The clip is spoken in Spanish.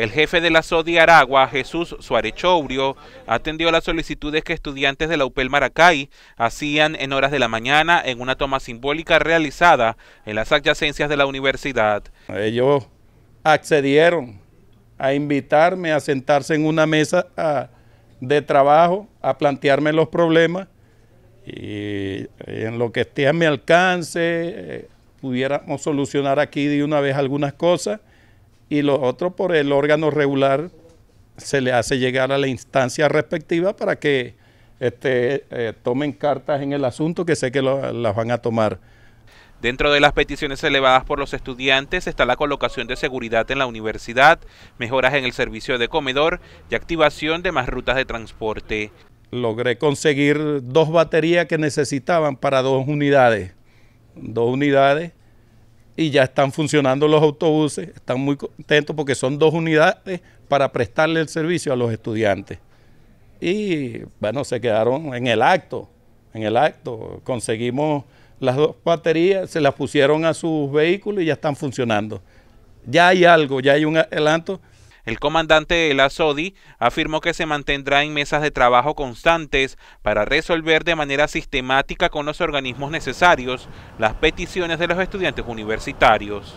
El jefe de la SODI Aragua, Jesús Suárez Chourio, atendió las solicitudes que estudiantes de la UPEL Maracay hacían en horas de la mañana en una toma simbólica realizada en las adyacencias de la universidad. Ellos accedieron a invitarme a sentarse en una mesa ah, de trabajo, a plantearme los problemas y eh, en lo que esté a mi alcance eh, pudiéramos solucionar aquí de una vez algunas cosas y lo otro por el órgano regular se le hace llegar a la instancia respectiva para que este, eh, tomen cartas en el asunto que sé que las van a tomar. Dentro de las peticiones elevadas por los estudiantes está la colocación de seguridad en la universidad, mejoras en el servicio de comedor y activación de más rutas de transporte. Logré conseguir dos baterías que necesitaban para dos unidades. Dos unidades y ya están funcionando los autobuses, están muy contentos porque son dos unidades para prestarle el servicio a los estudiantes. Y bueno, se quedaron en el acto, en el acto. Conseguimos las dos baterías, se las pusieron a sus vehículos y ya están funcionando. Ya hay algo, ya hay un adelanto el comandante de la SODI afirmó que se mantendrá en mesas de trabajo constantes para resolver de manera sistemática con los organismos necesarios las peticiones de los estudiantes universitarios.